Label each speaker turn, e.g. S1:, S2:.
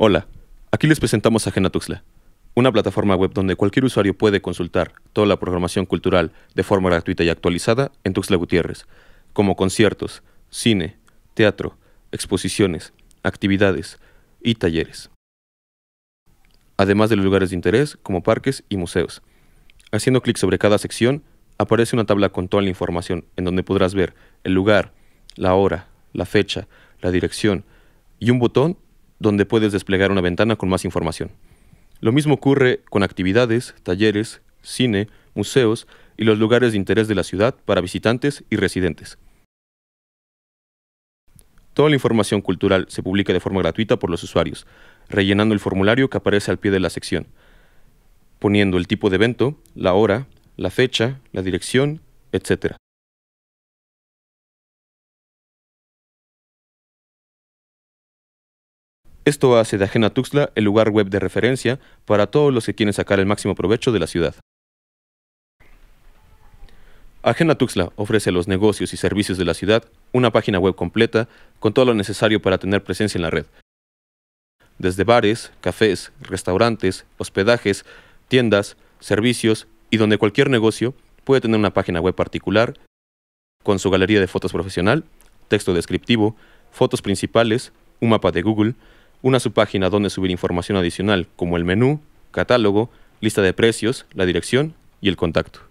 S1: Hola, aquí les presentamos a Genatuxla, una plataforma web donde cualquier usuario puede consultar toda la programación cultural de forma gratuita y actualizada en Tuxla Gutiérrez, como conciertos, cine, teatro, exposiciones, actividades y talleres. Además de los lugares de interés como parques y museos. Haciendo clic sobre cada sección, aparece una tabla con toda la información en donde podrás ver el lugar, la hora, la fecha, la dirección y un botón donde puedes desplegar una ventana con más información. Lo mismo ocurre con actividades, talleres, cine, museos y los lugares de interés de la ciudad para visitantes y residentes. Toda la información cultural se publica de forma gratuita por los usuarios, rellenando el formulario que aparece al pie de la sección, poniendo el tipo de evento, la hora, la fecha, la
S2: dirección, etc. Esto hace de Ajena Tuxtla el lugar web de
S1: referencia para todos los que quieren sacar el máximo provecho de la ciudad. Ajena Tuxtla ofrece a los negocios y servicios de la ciudad una página web completa con todo lo necesario para tener presencia en la red. Desde bares, cafés, restaurantes, hospedajes, tiendas, servicios y donde cualquier negocio puede tener una página web particular con su galería de fotos profesional, texto descriptivo, fotos principales, un mapa de Google, una subpágina donde subir información adicional como
S2: el menú, catálogo, lista de precios, la dirección y el contacto.